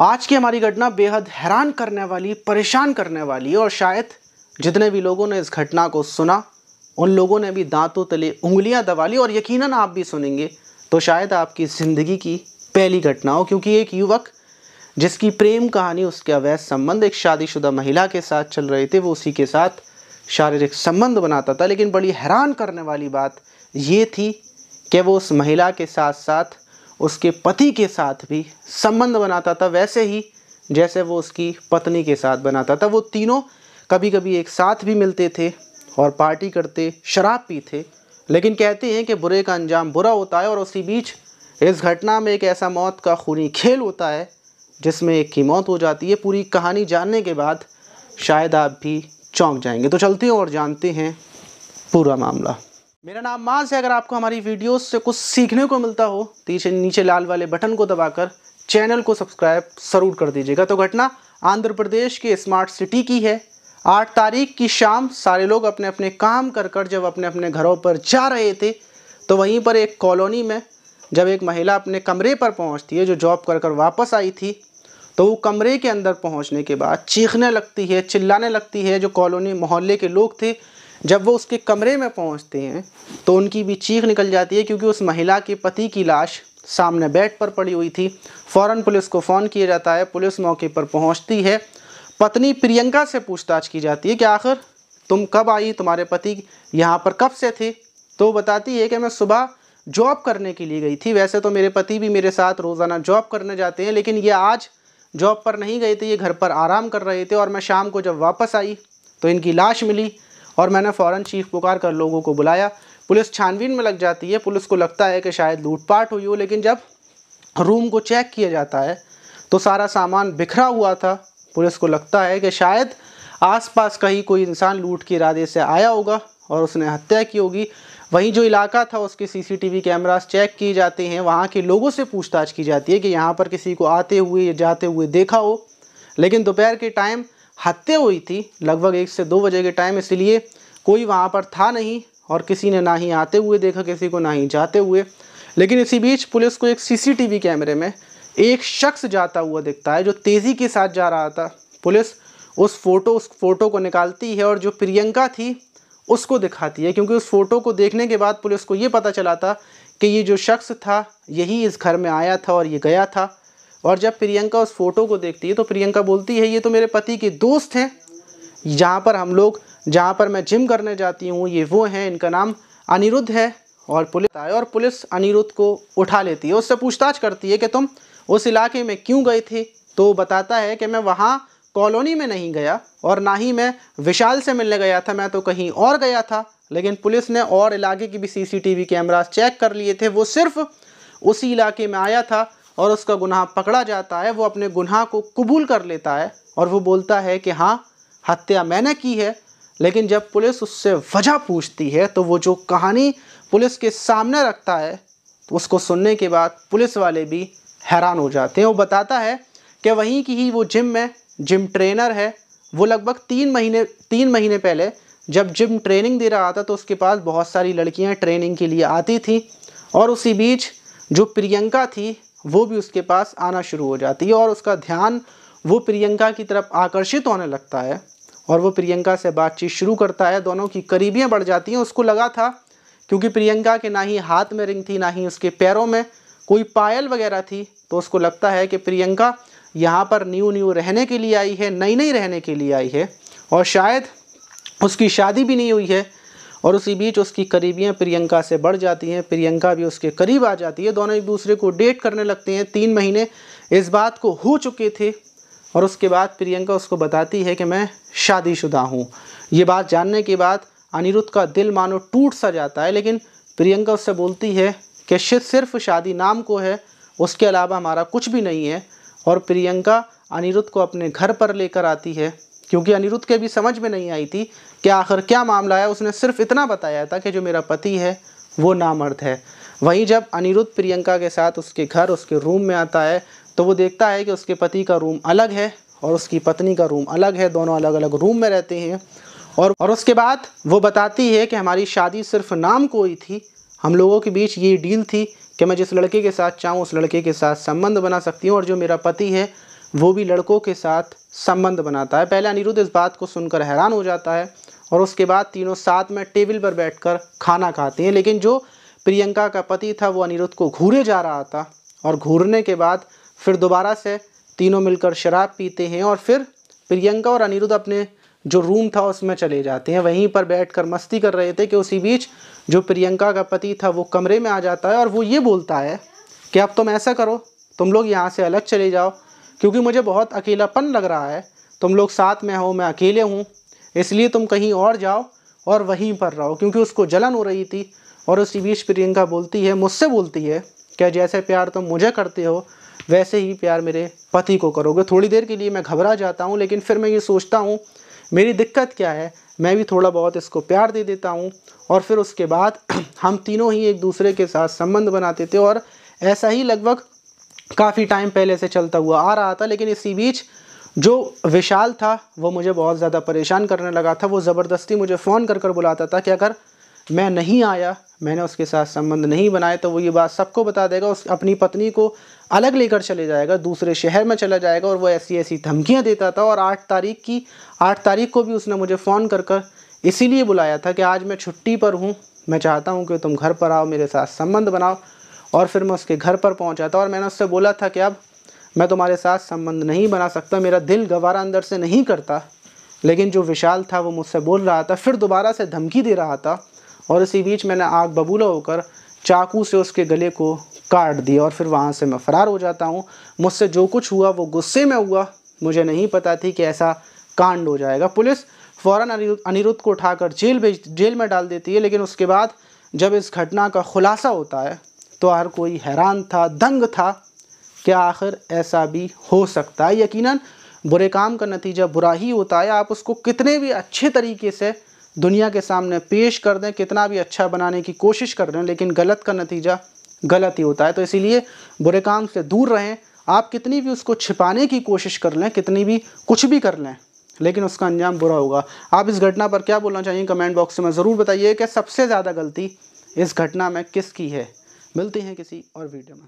आज की हमारी घटना बेहद हैरान करने वाली परेशान करने वाली और शायद जितने भी लोगों ने इस घटना को सुना उन लोगों ने भी दांतों तले उंगलियां दबा ली और यकीनन आप भी सुनेंगे तो शायद आपकी ज़िंदगी की पहली घटना हो क्योंकि एक युवक जिसकी प्रेम कहानी उसके अवैध संबंध एक शादीशुदा महिला के साथ चल रहे थे वो उसी के साथ शारीरिक संबंध बनाता था लेकिन बड़ी हैरान करने वाली बात ये थी कि वो उस महिला के साथ साथ उसके पति के साथ भी संबंध बनाता था वैसे ही जैसे वो उसकी पत्नी के साथ बनाता था वो तीनों कभी कभी एक साथ भी मिलते थे और पार्टी करते शराब पीते लेकिन कहते हैं कि बुरे का अंजाम बुरा होता है और उसी बीच इस घटना में एक ऐसा मौत का खूनी खेल होता है जिसमें एक की मौत हो जाती है पूरी कहानी जानने के बाद शायद आप भी चौंक जाएंगे तो चलते हैं और जानते हैं पूरा मामला मेरा नाम माज है अगर आपको हमारी वीडियोस से कुछ सीखने को मिलता हो तो नीचे नीचे लाल वाले बटन को दबाकर चैनल को सब्सक्राइब ज़रूर कर दीजिएगा तो घटना आंध्र प्रदेश के स्मार्ट सिटी की है आठ तारीख की शाम सारे लोग अपने अपने काम कर कर जब अपने अपने घरों पर जा रहे थे तो वहीं पर एक कॉलोनी में जब एक महिला अपने कमरे पर पहुंचती है जो जॉब कर कर वापस आई थी तो वो कमरे के अंदर पहुंचने के बाद चीखने लगती है चिल्लाने लगती है जो कॉलोनी मोहल्ले के लोग थे जब वो उसके कमरे में पहुंचते हैं तो उनकी भी चीख निकल जाती है क्योंकि उस महिला के पति की लाश सामने बेड पर पड़ी हुई थी फ़ौरन पुलिस को फ़ोन किया जाता है पुलिस मौके पर पहुंचती है पत्नी प्रियंका से पूछताछ की जाती है कि आखिर तुम कब आई तुम्हारे पति यहाँ पर कब से थे तो बताती है कि मैं सुबह जॉब करने के लिए गई थी वैसे तो मेरे पति भी मेरे साथ रोज़ाना जॉब करने जाते हैं लेकिन ये आज जॉब पर नहीं गए थे ये घर पर आराम कर रहे थे और मैं शाम को जब वापस आई तो इनकी लाश मिली और मैंने फ़ौरन चीख पुकार कर लोगों को बुलाया पुलिस छानबीन में लग जाती है पुलिस को लगता है कि शायद लूटपाट हुई हो लेकिन जब रूम को चेक किया जाता है तो सारा सामान बिखरा हुआ था पुलिस को लगता है कि शायद आसपास कहीं कोई इंसान लूट के इरादे से आया होगा और उसने हत्या की होगी वहीं जो इलाका था उसके सीसीटीवी कैमरास चेक किए जाते हैं वहाँ के लोगों से पूछताछ की जाती है कि यहाँ पर किसी को आते हुए या जाते हुए देखा हो लेकिन दोपहर के टाइम हत्या हुई थी लगभग एक से दो बजे के टाइम इसलिए कोई वहाँ पर था नहीं और किसी ने ना ही आते हुए देखा किसी को ना ही जाते हुए लेकिन इसी बीच पुलिस को एक सीसीटीवी कैमरे में एक शख्स जाता हुआ दिखता है जो तेज़ी के साथ जा रहा था पुलिस उस फोटो उस फोटो को निकालती है और जो प्रियंका थी उसको दिखाती है क्योंकि उस फोटो को देखने के बाद पुलिस को ये पता चला था कि ये जो शख्स था यही इस घर में आया था और ये गया था और जब प्रियंका उस फोटो को देखती है तो प्रियंका बोलती है ये तो मेरे पति के दोस्त हैं जहाँ पर हम लोग जहाँ पर मैं जिम करने जाती हूँ ये वो हैं इनका नाम अनिरुद्ध है और पुलिस आए और पुलिस अनिरुद्ध को उठा लेती है उससे पूछताछ करती है कि तुम उस इलाके में क्यों गए थे तो बताता है कि मैं वहाँ कॉलोनी में नहीं गया और ना ही मैं विशाल से मिलने गया था मैं तो कहीं और गया था लेकिन पुलिस ने और इलाके की भी सीसीटीवी कैमरास चेक कर लिए थे वो सिर्फ उसी इलाके में आया था और उसका गुनाह पकड़ा जाता है वो अपने गुनाह को कबूल कर लेता है और वो बोलता है कि हाँ हत्या मैंने की है लेकिन जब पुलिस उससे वजह पूछती है तो वो जो कहानी पुलिस के सामने रखता है तो उसको सुनने के बाद पुलिस वाले भी हैरान हो जाते हैं वो बताता है कि वहीं की ही वो जिम में जिम ट्रेनर है वो लगभग तीन महीने तीन महीने पहले जब जिम ट्रेनिंग दे रहा था तो उसके पास बहुत सारी लड़कियां ट्रेनिंग के लिए आती थी और उसी बीच जो प्रियंका थी वो भी उसके पास आना शुरू हो जाती है और उसका ध्यान वो प्रियंका की तरफ आकर्षित होने लगता है और वो प्रियंका से बातचीत शुरू करता है दोनों की करीबियाँ बढ़ जाती हैं उसको लगा था क्योंकि प्रियंका के ना ही हाथ में रिंग थी ना ही उसके पैरों में कोई पायल वगैरह थी तो उसको लगता है कि प्रियंका यहाँ पर न्यू न्यू रहने के लिए आई है नई नई रहने के लिए आई है और शायद उसकी शादी भी नहीं हुई है और उसी बीच उसकी करीबियाँ प्रियंका से बढ़ जाती हैं प्रियंका भी उसके करीब आ जाती है दोनों एक दूसरे को डेट करने लगते हैं तीन महीने इस बात को हो चुके थे और उसके बाद प्रियंका उसको बताती है कि मैं शादीशुदा हूँ ये बात जानने के बाद अनिरुद्ध का दिल मानो टूट सा जाता है लेकिन प्रियंका उससे बोलती है कि सिर्फ शादी नाम को है उसके अलावा हमारा कुछ भी नहीं है और प्रियंका अनिरुद्ध को अपने घर पर लेकर आती है क्योंकि अनिरुद्ध के भी समझ में नहीं आई थी कि आखिर क्या मामला है उसने सिर्फ इतना बताया था कि जो मेरा पति है वो नामर्द है वहीं जब अनिरुद्ध प्रियंका के साथ उसके घर उसके रूम में आता है तो वो देखता है कि उसके पति का रूम अलग है और उसकी पत्नी का रूम अलग है दोनों अलग अलग रूम में रहते हैं और और उसके बाद वो बताती है कि हमारी शादी सिर्फ नाम को ही थी हम लोगों के बीच ये डील थी कि मैं जिस लड़के के साथ चाहूँ उस लड़के के साथ संबंध बना सकती हूँ और जो मेरा पति है वो भी लड़कों के साथ संबंध बनाता है पहले अनिरुद्ध इस बात को सुनकर हैरान हो जाता है और उसके बाद तीनों साथ में टेबल पर बैठकर खाना खाते हैं लेकिन जो प्रियंका का पति था वो अनिरुद्ध को घूरे जा रहा था और घूरने के बाद फिर दोबारा से तीनों मिलकर शराब पीते हैं और फिर प्रियंका और अनिरुद्ध अपने जो रूम था उसमें चले जाते हैं वहीं पर बैठकर मस्ती कर रहे थे कि उसी बीच जो प्रियंका का पति था वो कमरे में आ जाता है और वो ये बोलता है कि अब तुम ऐसा करो तुम लोग यहाँ से अलग चले जाओ क्योंकि मुझे बहुत अकेलापन लग रहा है तुम लोग साथ में हो मैं अकेले हूँ इसलिए तुम कहीं और जाओ और वहीं पर रहो क्योंकि उसको जलन हो रही थी और उसी बीच प्रियंका बोलती है मुझसे बोलती है क्या जैसे प्यार तुम मुझे करते हो वैसे ही प्यार मेरे पति को करोगे थोड़ी देर के लिए मैं घबरा जाता हूँ लेकिन फिर मैं ये सोचता हूँ मेरी दिक्कत क्या है मैं भी थोड़ा बहुत इसको प्यार दे देता हूँ और फिर उसके बाद हम तीनों ही एक दूसरे के साथ संबंध बनाते थे और ऐसा ही लगभग काफ़ी टाइम पहले से चलता हुआ आ रहा था लेकिन इसी बीच जो विशाल था वो मुझे बहुत ज़्यादा परेशान करने लगा था वो ज़बरदस्ती मुझे फ़ोन कर कर बुलाता था कि अगर मैं नहीं आया मैंने उसके साथ संबंध नहीं बनाए तो वो ये बात सबको बता देगा उस अपनी पत्नी को अलग लेकर चले जाएगा दूसरे शहर में चला जाएगा और वो ऐसी ऐसी धमकियाँ देता था और आठ तारीख की आठ तारीख को भी उसने मुझे फ़ोन कर कर इसीलिए बुलाया था कि आज मैं छुट्टी पर हूँ मैं चाहता हूँ कि तुम घर पर आओ मेरे साथ संबंध बनाओ और फिर मैं उसके घर पर पहुंचा था और मैंने उससे बोला था कि अब मैं तुम्हारे साथ संबंध नहीं बना सकता मेरा दिल गवारा अंदर से नहीं करता लेकिन जो विशाल था वो मुझसे बोल रहा था फिर दोबारा से धमकी दे रहा था और इसी बीच मैंने आग बबूला होकर चाकू से उसके गले को काट दिया और फिर वहाँ से मैं फ़रार हो जाता हूँ मुझसे जो कुछ हुआ वो गुस्से में हुआ मुझे नहीं पता थी कि ऐसा कांड हो जाएगा पुलिस फ़ौर अनिरुद्ध को उठाकर जेल भेज जेल में डाल देती है लेकिन उसके बाद जब इस घटना का खुलासा होता है तो हर कोई हैरान था दंग था कि आखिर ऐसा भी हो सकता है यकीनन बुरे काम का नतीजा बुरा ही होता है आप उसको कितने भी अच्छे तरीके से दुनिया के सामने पेश कर दें कितना भी अच्छा बनाने की कोशिश कर दें लेकिन गलत का नतीजा गलत ही होता है तो इसीलिए बुरे काम से दूर रहें आप कितनी भी उसको छिपाने की कोशिश कर लें कितनी भी कुछ भी कर लें लेकिन उसका अंजाम बुरा होगा आप इस घटना पर क्या बोलना चाहिए कमेंट बॉक्स में ज़रूर बताइए कि सबसे ज़्यादा गलती इस घटना में किसकी है मिलते हैं किसी और वीडियो में